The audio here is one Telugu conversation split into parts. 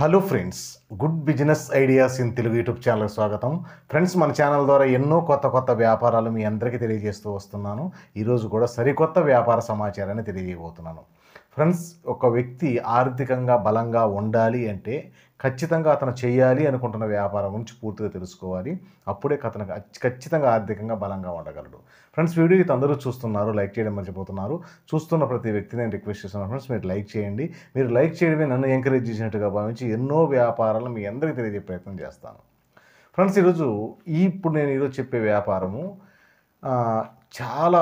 hello friends good business ideas in Telugu YouTube ఛానల్కి స్వాగతం ఫ్రెండ్స్ మన ఛానల్ ద్వారా ఎన్నో కొత్త కొత్త వ్యాపారాలు మీ అందరికీ తెలియజేస్తూ వస్తున్నాను ఈరోజు కూడా సరికొత్త వ్యాపార సమాచారాన్ని తెలియజేయబోతున్నాను ఫ్రెండ్స్ ఒక వ్యక్తి ఆర్థికంగా బలంగా ఉండాలి అంటే ఖచ్చితంగా అతను చేయాలి అనుకుంటున్న వ్యాపారం గురించి పూర్తిగా తెలుసుకోవాలి అప్పుడే అతను ఖచ్చితంగా ఆర్థికంగా బలంగా ఉండగలడు ఫ్రెండ్స్ వీడియో ఇది అందరూ చూస్తున్నారు లైక్ చేయడం మర్చిపోతున్నారు చూస్తున్న ప్రతి వ్యక్తి నేను రిక్వెస్ట్ చేస్తున్నాను ఫ్రెండ్స్ మీరు లైక్ చేయండి మీరు లైక్ చేయడమే నన్ను ఎంకరేజ్ చేసినట్టుగా భావించి ఎన్నో వ్యాపారాలు మీ అందరికీ తెలియజే ప్రయత్నం చేస్తాను ఫ్రెండ్స్ ఈరోజు ఇప్పుడు నేను ఈరోజు చెప్పే వ్యాపారము చాలా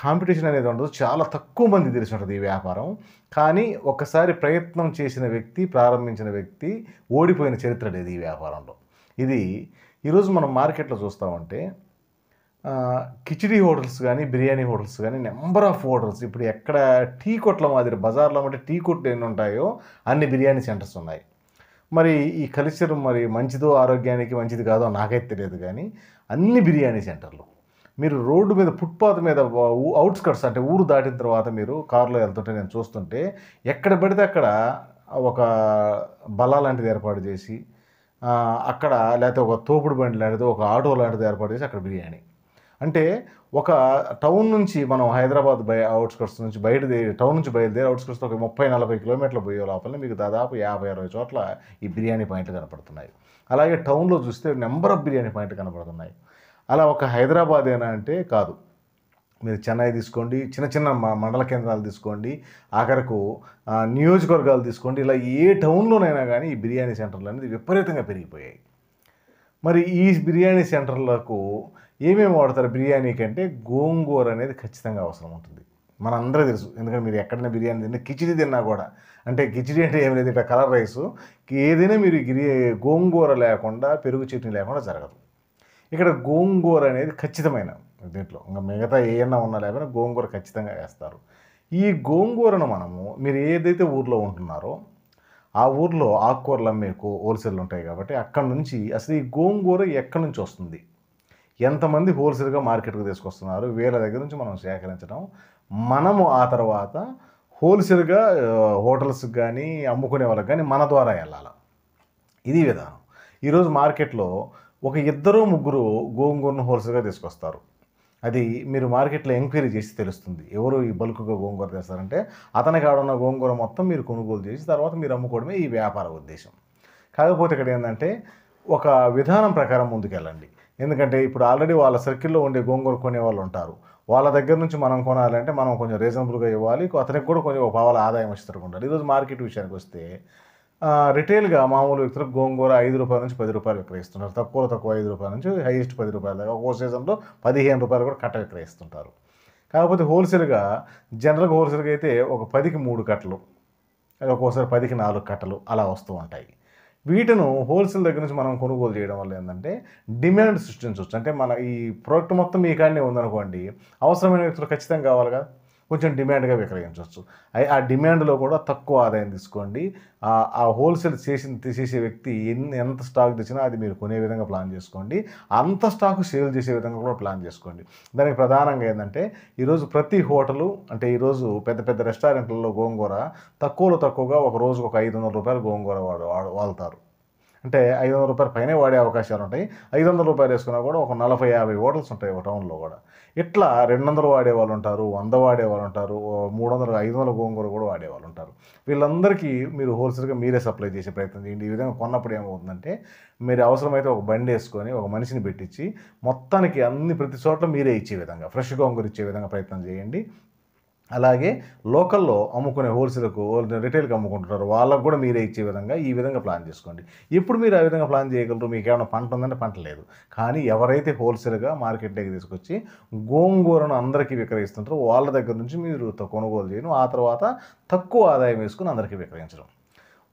కాంపిటీషన్ అనేది ఉండదు చాలా తక్కువ మంది తెలిసి ఉంటుంది ఈ వ్యాపారం కానీ ఒకసారి ప్రయత్నం చేసిన వ్యక్తి ప్రారంభించిన వ్యక్తి ఓడిపోయిన చరిత్ర లేదు ఈ వ్యాపారంలో ఇది ఈరోజు మనం మార్కెట్లో చూస్తామంటే కిచిడీ హోటల్స్ కానీ బిర్యానీ హోటల్స్ కానీ నెంబర్ ఆఫ్ హోటల్స్ ఇప్పుడు ఎక్కడ టీ కొట్ల మాదిరి బజార్లో అంటే టీ కొట్లు ఎన్ని ఉంటాయో అన్ని బిర్యానీ సెంటర్స్ ఉన్నాయి మరి ఈ కల్చర్ మరి మంచిదో ఆరోగ్యానికి మంచిది కాదో నాకైతే తెలియదు కానీ అన్ని బిర్యానీ సెంటర్లు మీరు రోడ్డు మీద ఫుట్పాత్ మీద అవుట్స్కట్స్ అంటే ఊరు దాటిన తర్వాత మీరు కారులో వెళ్తుంటే నేను చూస్తుంటే ఎక్కడ పడితే అక్కడ ఒక బలా లాంటిది ఏర్పాటు చేసి అక్కడ లేకపోతే ఒక తోపుడు బండి లాంటిది ఒక ఆటో లాంటిది ఏర్పాటు చేసి అక్కడ బిర్యానీ అంటే ఒక టౌన్ నుంచి మనం హైదరాబాద్ బై అవుట్స్కట్స్ నుంచి బయట టౌన్ నుంచి బయలుదేరి అవుట్స్కట్స్ ఒక ముప్పై నలభై కిలోమీటర్లు పోయే లోపల మీకు దాదాపు యాభై అరవై చోట్ల ఈ బిర్యానీ పాయింట్లు కనపడుతున్నాయి అలాగే టౌన్లో చూస్తే నెంబర్ ఆఫ్ బిర్యానీ పాయింట్లు కనపడుతున్నాయి అలా ఒక హైదరాబాద్ ఏనా అంటే కాదు మీరు చెన్నై తీసుకోండి చిన్న చిన్న మండల కేంద్రాలు తీసుకోండి ఆఖరకు నియోజకవర్గాలు తీసుకోండి ఇలా ఏ టౌన్లోనైనా కానీ ఈ బిర్యానీ సెంటర్లు అనేది విపరీతంగా పెరిగిపోయాయి మరి ఈ బిర్యానీ సెంటర్లకు ఏమేమి వాడతారు బిర్యానీ కంటే గోంగూర అనేది ఖచ్చితంగా అవసరం ఉంటుంది మనందరూ తెలుసు ఎందుకంటే మీరు ఎక్కడైనా బిర్యానీ తిన్నా కిచిడి తిన్నా కూడా అంటే కిచిడి అంటే ఏమి లేదు ఇట్లా కలర్ రైస్ ఏదైనా మీరు గిరి గోంగూర లేకుండా పెరుగు చట్నీ లేకుండా జరగదు ఇక్కడ గోంగూర అనేది ఖచ్చితమైన దీంట్లో ఇంకా మిగతా ఏమన్నా ఉన్నా లేకపోయినా గోంగూర ఖచ్చితంగా వేస్తారు ఈ గోంగూరను మనము మీరు ఏదైతే ఊర్లో ఉంటున్నారో ఆ ఊర్లో ఆకుకూరలు అమ్మేకు హోల్సేల్ ఉంటాయి కాబట్టి అక్కడ నుంచి అసలు ఈ గోంగూర ఎక్కడి నుంచి వస్తుంది ఎంతమంది హోల్సేల్గా మార్కెట్కు తీసుకొస్తున్నారు వేరే దగ్గర నుంచి మనం సేకరించడం మనము ఆ తర్వాత హోల్సేల్గా హోటల్స్కి కానీ అమ్ముకునే వాళ్ళకి కానీ మన ద్వారా వెళ్ళాలి ఇది విధానం ఈరోజు మార్కెట్లో ఒక ఇద్దరు ముగ్గురు గోంగూరను హోల్సేల్గా తీసుకొస్తారు అది మీరు మార్కెట్లో ఎంక్వైరీ చేసి తెలుస్తుంది ఎవరు ఈ బల్క్గా గోంగూర తెస్తారంటే అతని కాడున్న గోంగూర మొత్తం మీరు కొనుగోలు చేసి తర్వాత మీరు అమ్ముకోవడమే ఈ వ్యాపార ఉద్దేశం కాకపోతే ఇక్కడ ఏంటంటే ఒక విధానం ప్రకారం ముందుకెళ్ళండి ఎందుకంటే ఇప్పుడు ఆల్రెడీ వాళ్ళ సర్కిల్లో ఉండే గోంగూర కొనే వాళ్ళు ఉంటారు వాళ్ళ దగ్గర నుంచి మనం కొనాలంటే మనం కొంచెం రీజనబుల్గా ఇవ్వాలి అతనికి కూడా కొంచెం పావాల ఆదాయం వచ్చేటట్టు ఉండాలి ఈరోజు మార్కెట్ విషయానికి వస్తే రిటైల్గా మామూలు వ్యక్తులకు గోంగూర ఐదు రూపాయల నుంచి పది రూపాయలు విక్రయిస్తున్నారు తక్కువ తక్కువ ఐదు రూపాయల నుంచి హైయెస్ట్ పది రూపాయల దాకా ఒక్కో సీజన్లో పదిహేను రూపాయలు కూడా కట్ట విక్రయిస్తుంటారు కాకపోతే హోల్సేల్గా జనరల్ హోల్సేల్గా అయితే ఒక పదికి మూడు కట్టలు ఒక్కోసారి పదికి నాలుగు కట్టలు అలా వస్తూ ఉంటాయి వీటిను హోల్సేల్ దగ్గర నుంచి మనం కొనుగోలు చేయడం వల్ల ఏంటంటే డిమాండ్ సృష్టించవచ్చు అంటే మన ఈ ప్రోడక్ట్ మొత్తం మీ కాడనే ఉందనుకోండి అవసరమైన వ్యక్తులు ఖచ్చితంగా కావాలి కదా కొంచెం డిమాండ్గా విక్రయించవచ్చు ఆ డిమాండ్లో కూడా తక్కువ ఆదాయం తీసుకోండి ఆ హోల్సేల్ చేసిన తీసేసే వ్యక్తి ఎన్ని ఎంత స్టాక్ తెచ్చినా అది మీరు కొనే విధంగా ప్లాన్ చేసుకోండి అంత స్టాక్ సేల్ చేసే విధంగా కూడా ప్లాన్ చేసుకోండి దానికి ప్రధానంగా ఏంటంటే ఈరోజు ప్రతి హోటలు అంటే ఈరోజు పెద్ద పెద్ద రెస్టారెంట్లలో గోంగూర తక్కువలో తక్కువగా ఒక రోజుకు ఒక ఐదు వందల రూపాయలు గోంగూర వాడు వాళ్తారు అంటే ఐదు వందల రూపాయల పైనే వాడే అవకాశాలు ఉంటాయి ఐదు వందల రూపాయలు వేసుకున్నా కూడా ఒక నలభై యాభై హోటల్స్ ఉంటాయి ఒక టౌన్లో కూడా ఇట్లా రెండు వందలు వాడేవాళ్ళు ఉంటారు వంద వాడేవాళ్ళు ఉంటారు మూడు వందలు ఐదు వందల గోంగూర కూడా వాడేవాళ్ళు ఉంటారు వీళ్ళందరికీ మీరు హోల్సేల్గా మీరే సప్లై చేసే ప్రయత్నం చేయండి ఈ విధంగా కొన్నప్పుడు ఏమవుతుందంటే మీరు అవసరమైతే ఒక బండి వేసుకొని ఒక మనిషిని పెట్టించి మొత్తానికి అన్ని ప్రతి చోట్ల మీరే ఇచ్చే విధంగా ఫ్రెష్ గోంగూర ఇచ్చే విధంగా ప్రయత్నం చేయండి అలాగే లోకల్లో అమ్ముకునే హోల్సేల్కు రిటైల్కి అమ్ముకుంటున్నారు వాళ్ళకు కూడా మీరే ఇచ్చే విధంగా ఈ విధంగా ప్లాన్ చేసుకోండి ఇప్పుడు మీరు ఆ విధంగా ప్లాన్ చేయగలరు మీకు ఏమైనా పంట ఉందంటే పంట లేదు కానీ ఎవరైతే హోల్సేల్గా మార్కెట్లోకి తీసుకొచ్చి గోంగూరను అందరికీ విక్రయిస్తుంటారో వాళ్ళ దగ్గర నుంచి మీరు కొనుగోలు చేయడం ఆ తర్వాత తక్కువ ఆదాయం వేసుకుని అందరికీ విక్రయించడం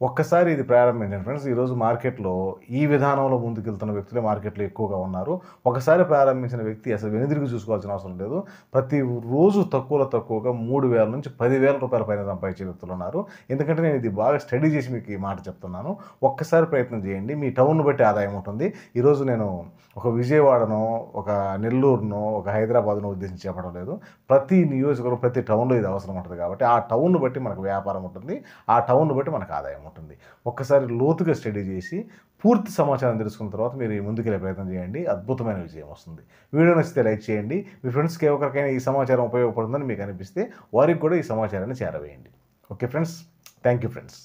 ఒక్కసారి ఇది ప్రారంభించండి ఫ్రెండ్స్ ఈరోజు మార్కెట్లో ఈ విధానంలో ముందుకెళ్తున్న వ్యక్తులే మార్కెట్లో ఎక్కువగా ఉన్నారు ఒకసారి ప్రారంభించిన వ్యక్తి అసలు వెనుదిరిగి చూసుకోవాల్సిన అవసరం లేదు ప్రతి రోజు తక్కువలో తక్కువగా మూడు వేల నుంచి పదివేల రూపాయల పైన సంపాదించే వ్యక్తులు ఉన్నారు ఎందుకంటే నేను ఇది బాగా స్టడీ చేసి మీకు ఈ మాట చెప్తున్నాను ఒక్కసారి ప్రయత్నం చేయండి మీ టౌన్ను బట్టి ఆదాయం ఉంటుంది ఈరోజు నేను ఒక విజయవాడను ఒక నెల్లూరును ఒక హైదరాబాద్ను ఉద్దేశించి చెప్పడం లేదు ప్రతి నియోజకవర్గం ప్రతి టౌన్లో ఇది అవసరం ఉంటుంది కాబట్టి ఆ టౌన్ను బట్టి మనకు వ్యాపారం ఉంటుంది ఆ టౌన్ను బట్టి మనకు ఆదాయం ఉంటుంది ఉంటుంది ఒక్కసారి లోతుగా స్టడీ చేసి పూర్తి సమాచారం తెలుసుకున్న తర్వాత మీరు ముందుకెళ్ళే ప్రయత్నం చేయండి అద్భుతమైన విజయం వస్తుంది వీడియో నచ్చితే లైక్ చేయండి మీ ఫ్రెండ్స్కి ఒకరికైనా ఈ సమాచారం ఉపయోగపడుతుందని మీకు అనిపిస్తే వారికి కూడా ఈ సమాచారాన్ని చేరవేయండి okay friends thank you friends